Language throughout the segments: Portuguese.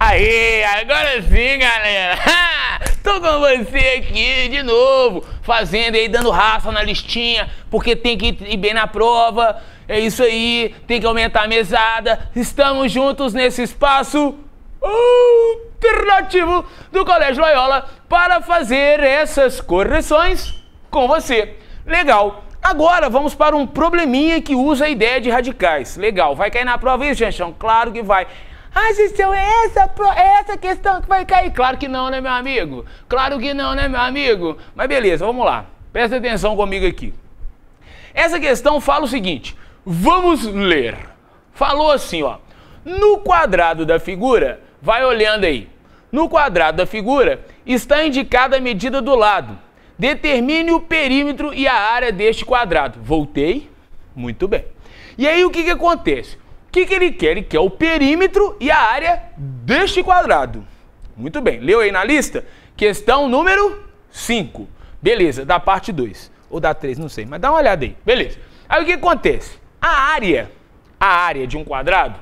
Aí, agora sim, galera! Tô com você aqui de novo, fazendo aí, dando raça na listinha, porque tem que ir bem na prova. É isso aí, tem que aumentar a mesada. Estamos juntos nesse espaço alternativo do Colégio Loyola para fazer essas correções com você. Legal. Agora vamos para um probleminha que usa a ideia de radicais. Legal. Vai cair na prova isso, Janchão? Claro que vai. Ah, Gisele, então é essa, é essa questão que vai cair? Claro que não, né, meu amigo? Claro que não, né, meu amigo? Mas beleza, vamos lá. Presta atenção comigo aqui. Essa questão fala o seguinte: vamos ler. Falou assim, ó. No quadrado da figura, Vai olhando aí. No quadrado da figura está indicada a medida do lado. Determine o perímetro e a área deste quadrado. Voltei? Muito bem. E aí o que, que acontece? O que, que ele quer? Ele quer o perímetro e a área deste quadrado. Muito bem. Leu aí na lista? Questão número 5. Beleza, da parte 2. Ou da 3, não sei, mas dá uma olhada aí. Beleza. Aí o que acontece? A área, a área de um quadrado,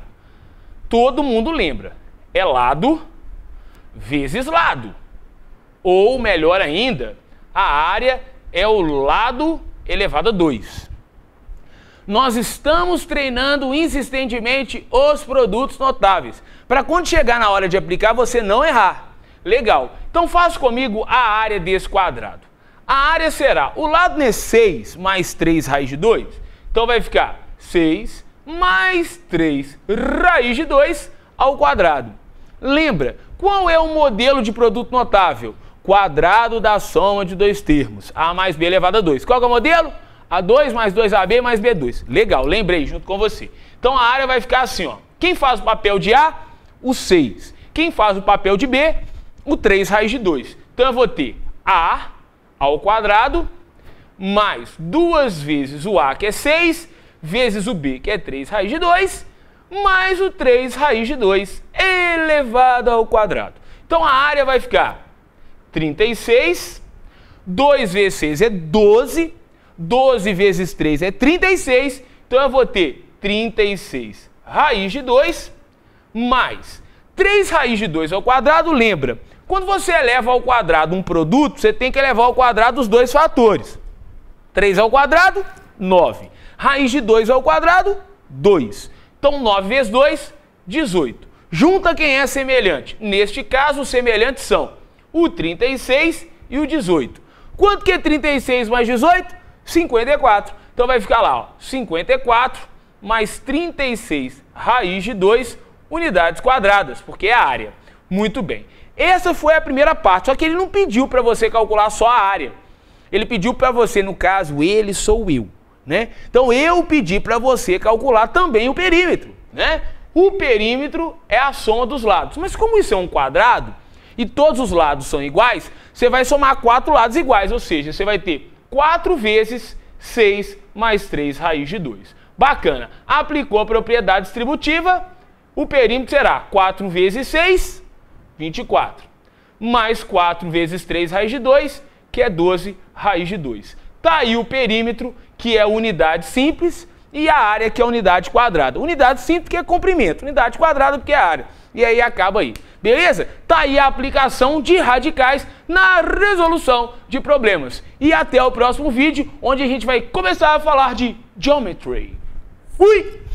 todo mundo lembra é lado vezes lado. Ou, melhor ainda, a área é o lado elevado a 2. Nós estamos treinando insistentemente os produtos notáveis, para quando chegar na hora de aplicar você não errar. Legal. Então faz comigo a área desse quadrado. A área será o lado é 6 mais 3 raiz de 2. Então vai ficar 6 mais 3 raiz de 2 ao quadrado. Lembra, qual é o modelo de produto notável? Quadrado da soma de dois termos, A mais B elevado a 2. Qual é o modelo? A2 mais 2AB mais B2. Legal, lembrei junto com você. Então a área vai ficar assim, ó. Quem faz o papel de A? O 6. Quem faz o papel de B? O 3 raiz de 2. Então eu vou ter A ao quadrado mais duas vezes o A, que é 6, vezes o B, que é 3 raiz de 2, mais o 3 raiz de 2 elevado ao quadrado. Então a área vai ficar 36, 2 vezes 6 é 12, 12 vezes 3 é 36, então eu vou ter 36 raiz de 2 mais 3 raiz de 2 ao quadrado, lembra, quando você eleva ao quadrado um produto, você tem que elevar ao quadrado os dois fatores. 3 ao quadrado, 9. Raiz de 2 ao quadrado, 2. Então, 9 vezes 2, 18. Junta quem é semelhante. Neste caso, os semelhantes são o 36 e o 18. Quanto que é 36 mais 18? 54. Então vai ficar lá, ó, 54 mais 36 raiz de 2 unidades quadradas, porque é a área. Muito bem. Essa foi a primeira parte, só que ele não pediu para você calcular só a área. Ele pediu para você, no caso, ele sou eu, né? Então eu pedi para você calcular também o perímetro, né? O perímetro é a soma dos lados. Mas como isso é um quadrado e todos os lados são iguais, você vai somar quatro lados iguais, ou seja, você vai ter 4 vezes 6 mais 3 raiz de 2. Bacana. Aplicou a propriedade distributiva, o perímetro será 4 vezes 6, 24. Mais 4 vezes 3 raiz de 2, que é 12 raiz de 2. Está aí o perímetro que é unidade simples, e a área, que é unidade quadrada. Unidade simples, que é comprimento. Unidade quadrada, porque é área. E aí acaba aí. Beleza? Tá aí a aplicação de radicais na resolução de problemas. E até o próximo vídeo, onde a gente vai começar a falar de Geometry. Fui!